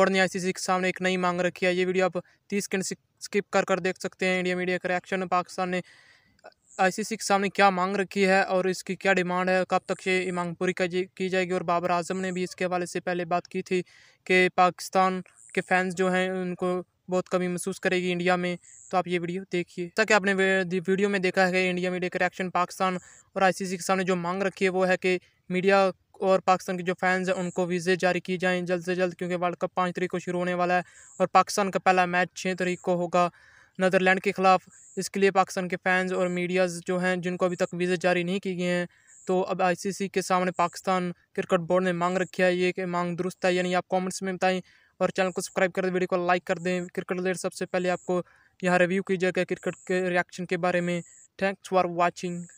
और ने आई के सामने एक नई मांग रखी है ये वीडियो आप तीस सेकंड स्किप कर कर देख सकते हैं इंडिया मीडिया का रिएक्शन पाकिस्तान ने आईसीसी के सामने क्या मांग रखी है और इसकी क्या डिमांड है कब तक ये मांग पूरी की जाएगी और बाबर आजम ने भी इसके हवाले से पहले बात की थी कि पाकिस्तान के फैंस जो हैं उनको बहुत कमी महसूस करेगी इंडिया में तो आप ये वीडियो देखिए जैसा कि आपने वीडियो में देखा है कि इंडिया मीडिया का रिएक्शन पाकिस्तान और आईसीसी के सामने जो मांग रखी है वो है कि मीडिया और पाकिस्तान के जो फैंस हैं उनको वीज़े जारी किए जाएँ जल्द से जल्द क्योंकि वर्ल्ड कप पाँच तरीक को शुरू होने वाला है और पाकिस्तान का पहला मैच छः तरीक को होगा नदरलैंड के ख़िलाफ़ इसके लिए पाकिस्तान के फैंस और मीडियाज़ जो हैं जिनको अभी तक वीज़े जारी नहीं किए गए हैं तो अब आईसीसी के सामने पाकिस्तान क्रिकेट बोर्ड ने मांग रखी है ये कि मांग दुरुस्त है यानी आप कमेंट्स में बताएं और चैनल को सब्सक्राइब कर दें वीडियो को लाइक कर दें क्रिकेट रिलेटेड सबसे पहले आपको यहाँ रिव्यू की जाएगा क्रिकेट के रिएक्शन के बारे में थैंक्स फॉर वॉचिंग